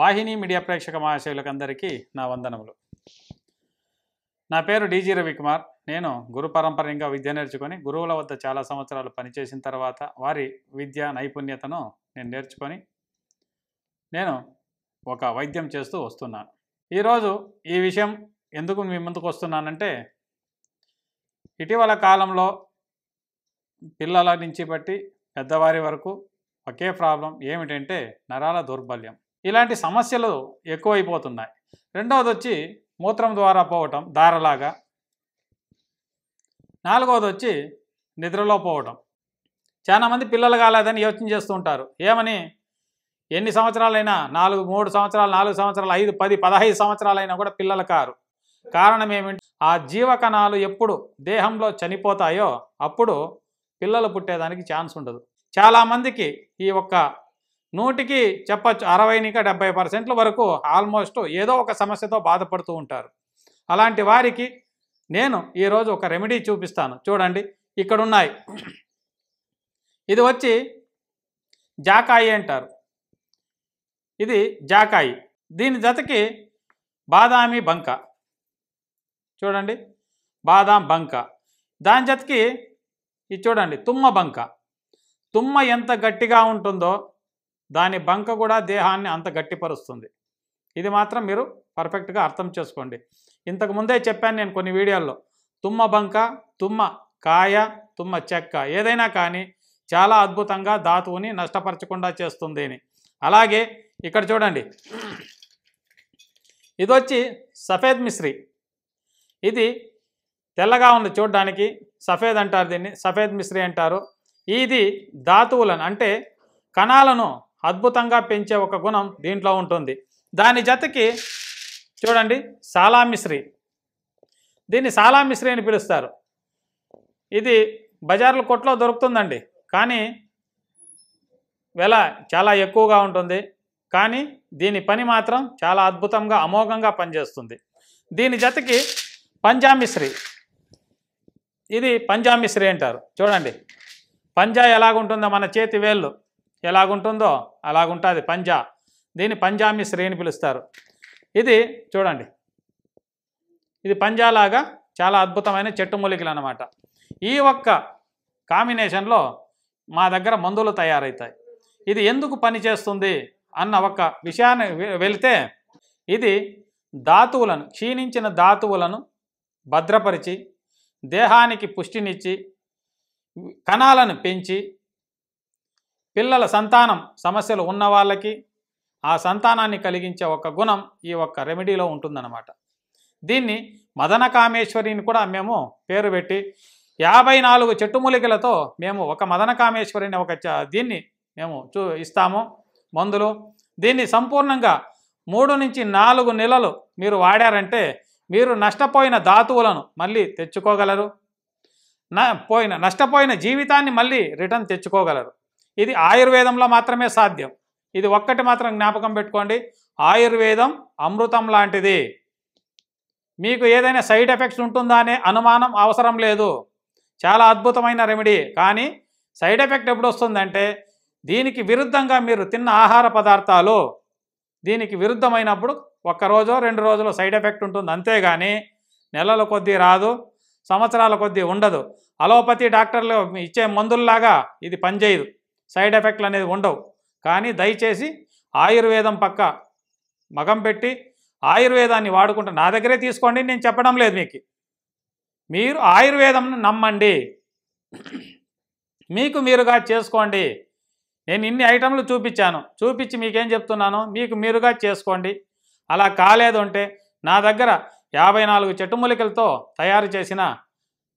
వాహిని media ప్రేక్షక అందరికీ నా వందనములు నా పేరు డీజీ రవికుమార్ నేను గురు పరంపరంగా విద్య నేర్చుకొని గురువుల వద్ద చాలా సంవత్సరాలు పనిచేసిన తర్వాత వారి విద్య నైపుణ్యతను నేను నేర్చుకొని నేను ఒక వైద్యం చేస్తూ వస్తున్నాను ఈరోజు ఈ విషయం ఎందుకు మీ ముందుకు వస్తున్నానంటే ఇటీవల కాలంలో పిల్లల నుంచి బట్టి పెద్దవారి వరకు ఒకే ప్రాబ్లం ఏమిటంటే నరాల దౌర్బల్యం ఇలాంటి సమస్యలు ఎక్కువైపోతున్నాయి రెండవది వచ్చి మూత్రం ద్వారా పోవటం దారలాగా నాలుగవది వచ్చి నిద్రలో పోవటం చాలామంది పిల్లలు కాలేదని యోచన చేస్తూ ఉంటారు ఏమని ఎన్ని సంవత్సరాలైనా నాలుగు మూడు సంవత్సరాలు నాలుగు సంవత్సరాలు ఐదు పది పదహైదు సంవత్సరాలైనా కూడా పిల్లలు కారు కారణం ఏమిటి ఆ జీవకణాలు ఎప్పుడు దేహంలో చనిపోతాయో అప్పుడు పిల్లలు పుట్టేదానికి ఛాన్స్ ఉండదు చాలామందికి ఈ ఒక్క నూటికి చెప్పచ్చు అరవై ఇంకా డెబ్బై పర్సెంట్ల వరకు ఆల్మోస్ట్ ఏదో ఒక సమస్యతో బాధపడుతూ ఉంటారు అలాంటి వారికి నేను ఈరోజు ఒక రెమెడీ చూపిస్తాను చూడండి ఇక్కడ ఉన్నాయి ఇది వచ్చి జాకాయి అంటారు ఇది జాకాయి దీని జతకి బాదామి బంక చూడండి బాదాం బంక దాని జతకి ఇది చూడండి తుమ్మ బంక తుమ్మ ఎంత గట్టిగా ఉంటుందో దాని బంక కూడా దేహాన్ని అంత గట్టిపరుస్తుంది ఇది మాత్రం మీరు పర్ఫెక్ట్గా అర్థం చేసుకోండి ఇంతకు ముందే చెప్పాను నేను కొన్ని వీడియోల్లో తుమ్మ బంక తుమ్మ కాయ తుమ్మ చెక్క ఏదైనా కానీ చాలా అద్భుతంగా ధాతువుని నష్టపరచకుండా చేస్తుంది అని అలాగే ఇక్కడ చూడండి ఇది వచ్చి సఫేద్ మిశ్రీ ఇది తెల్లగా ఉంది చూడడానికి సఫేద్ అంటారు దీన్ని సఫేద్ మిశ్రీ అంటారు ఇది ధాతువులను అంటే కణాలను అద్భుతంగా పెంచే ఒక గుణం దీంట్లో ఉంటుంది దాని జతకి చూడండి సాలామిశ్రీ దీన్ని సాలామిశ్రీ అని పిలుస్తారు ఇది బజార్ల కొట్లో దొరుకుతుందండి కానీ వెల చాలా ఎక్కువగా ఉంటుంది కానీ దీని పని మాత్రం చాలా అద్భుతంగా అమోఘంగా పనిచేస్తుంది దీని జతకి పంజామిశ్రీ ఇది పంజామిశ్రీ అంటారు చూడండి పంజా ఎలాగుంటుందో మన చేతి వేళ్ళు ఎలాగుంటుందో అలాగుంటుంది పంజా దీన్ని పంజామి శ్రేణి పిలుస్తారు ఇది చూడండి ఇది పంజాలాగా చాలా అద్భుతమైన చెట్టు మూలికలు అనమాట ఈ ఒక్క కాంబినేషన్లో మా దగ్గర మందులు తయారవుతాయి ఇది ఎందుకు పనిచేస్తుంది అన్న ఒక విషయాన్ని వెళితే ఇది ధాతువులను క్షీణించిన ధాతువులను భద్రపరిచి దేహానికి పుష్టినిచ్చి కణాలను పెంచి పిల్లల సంతానం సమస్యలు ఉన్న వాళ్ళకి ఆ సంతానాన్ని కలిగించే ఒక గుణం ఈ ఒక్క రెమెడీలో ఉంటుందన్నమాట దీన్ని మదన కామేశ్వరిని కూడా మేము పేరు పెట్టి యాభై నాలుగు చెట్టుమూలికలతో మేము ఒక మదన కామేశ్వరిని ఒక దీన్ని మేము చూ ఇస్తాము మందులు దీన్ని సంపూర్ణంగా మూడు నుంచి నాలుగు నెలలు మీరు వాడారంటే మీరు నష్టపోయిన ధాతువులను మళ్ళీ తెచ్చుకోగలరు పోయిన నష్టపోయిన జీవితాన్ని మళ్ళీ రిటర్న్ తెచ్చుకోగలరు ఇది ఆయుర్వేదంలో మాత్రమే సాధ్యం ఇది ఒక్కటి మాత్రం జ్ఞాపకం పెట్టుకోండి ఆయుర్వేదం అమృతం లాంటిది మీకు ఏదైనా సైడ్ ఎఫెక్ట్స్ ఉంటుందా అనే అనుమానం అవసరం లేదు చాలా అద్భుతమైన రెమెడీ కానీ సైడ్ ఎఫెక్ట్ ఎప్పుడు వస్తుందంటే దీనికి విరుద్ధంగా మీరు తిన్న ఆహార పదార్థాలు దీనికి విరుద్ధమైనప్పుడు ఒక్కరోజు రెండు రోజులు సైడ్ ఎఫెక్ట్ ఉంటుంది అంతేగాని నెలల కొద్దీ రాదు సంవత్సరాల కొద్దీ ఉండదు అలోపతి డాక్టర్లు ఇచ్చే మందుల్లాగా ఇది పనిచేయదు సైడ్ ఎఫెక్ట్లు అనేది ఉండవు కానీ దయచేసి ఆయుర్వేదం పక్క మగం పెట్టి ఆయుర్వేదాన్ని వాడుకుంటే నా దగ్గరే తీసుకోండి నేను చెప్పడం లేదు మీకు మీరు ఆయుర్వేదం నమ్మండి మీకు మీరుగా చేసుకోండి నేను ఇన్ని ఐటమ్లు చూపించాను చూపించి మీకేం చెప్తున్నాను మీకు మీరుగా చేసుకోండి అలా కాలేదు అంటే నా దగ్గర యాభై నాలుగు చెట్టుమూలికలతో తయారు చేసిన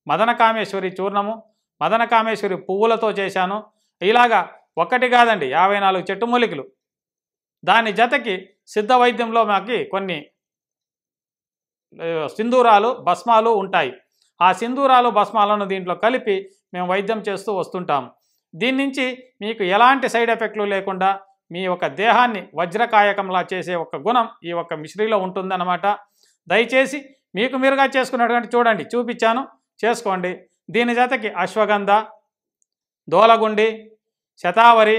మదనకామేశ్వరి చూర్ణము మదనకామేశ్వరి పువ్వులతో చేశాను ఇలాగా ఒకటి కాదండి యాభై నాలుగు చెట్టు మూలికలు దాని జతకి సిద్ధ వైద్యంలో మాకు కొన్ని సింధూరాలు భస్మాలు ఉంటాయి ఆ సింధూరాలు భస్మాలను దీంట్లో కలిపి మేము వైద్యం చేస్తూ వస్తుంటాం దీని నుంచి మీకు ఎలాంటి సైడ్ ఎఫెక్ట్లు లేకుండా మీ యొక్క దేహాన్ని వజ్రకాయకంలా చేసే ఒక గుణం ఈ యొక్క మిశ్రీలో ఉంటుందన్నమాట దయచేసి మీకు మీరుగా చేసుకున్నటువంటి చూడండి చూపించాను చేసుకోండి దీని జతకి అశ్వగంధ దోలగుండి శతావరి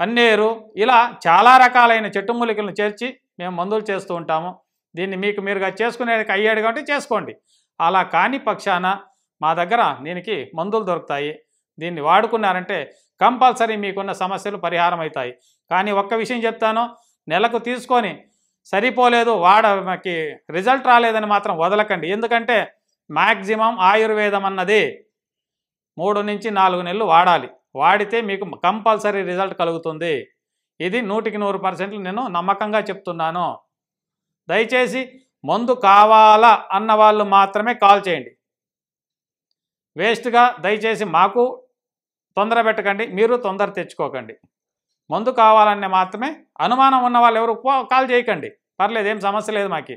పన్నేరు ఇలా చాలా రకాలైన చెట్టు మూలికలను చేర్చి మేము మందులు చేస్తూ ఉంటాము దీన్ని మీకు మీరుగా చేసుకునే అయ్యాడు కాబట్టి చేసుకోండి అలా కాని పక్షాన మా దగ్గర దీనికి మందులు దొరుకుతాయి దీన్ని వాడుకున్నారంటే కంపల్సరీ మీకున్న సమస్యలు పరిహారం అవుతాయి కానీ ఒక్క విషయం చెప్తాను నెలకు తీసుకొని సరిపోలేదు వాడ మనకి రిజల్ట్ రాలేదని మాత్రం వదలకండి ఎందుకంటే మ్యాక్సిమం ఆయుర్వేదం అన్నది మూడు నుంచి నాలుగు నెలలు వాడాలి వాడితే మీకు కంపల్సరీ రిజల్ట్ కలుగుతుంది ఇది నూటికి నూరు పర్సెంట్లు నేను నమ్మకంగా చెప్తున్నాను దయచేసి మందు కావాలా అన్న వాళ్ళు మాత్రమే కాల్ చేయండి వేస్ట్గా దయచేసి మాకు తొందర పెట్టకండి మీరు తొందర తెచ్చుకోకండి మందు కావాలనే మాత్రమే అనుమానం ఉన్న వాళ్ళు ఎవరు కాల్ చేయకండి పర్లేదు ఏం సమస్య లేదు మాకు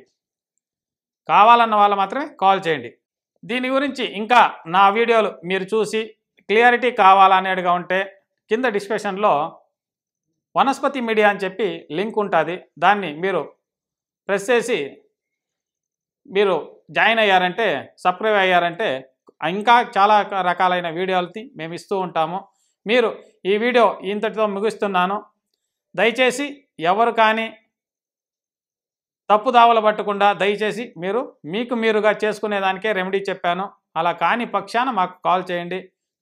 కావాలన్న వాళ్ళు మాత్రమే కాల్ చేయండి దీని గురించి ఇంకా నా వీడియోలు మీరు చూసి క్లియారిటీ కావాలనేదిగా ఉంటే కింద డిస్క్రిప్షన్లో వనస్పతి మీడియా అని చెప్పి లింక్ ఉంటుంది దాన్ని మీరు ప్రెస్ చేసి మీరు జాయిన్ అయ్యారంటే సబ్స్క్రైబ్ అయ్యారంటే ఇంకా చాలా రకాలైన వీడియోలకి మేము ఇస్తూ ఉంటాము మీరు ఈ వీడియో ఇంతటితో ముగిస్తున్నాను దయచేసి ఎవరు కానీ తప్పుదావలు పట్టకుండా దయచేసి మీరు మీకు మీరుగా చేసుకునేదానికే రెమెడీ చెప్పాను అలా కాని పక్షాన మాకు కాల్ చేయండి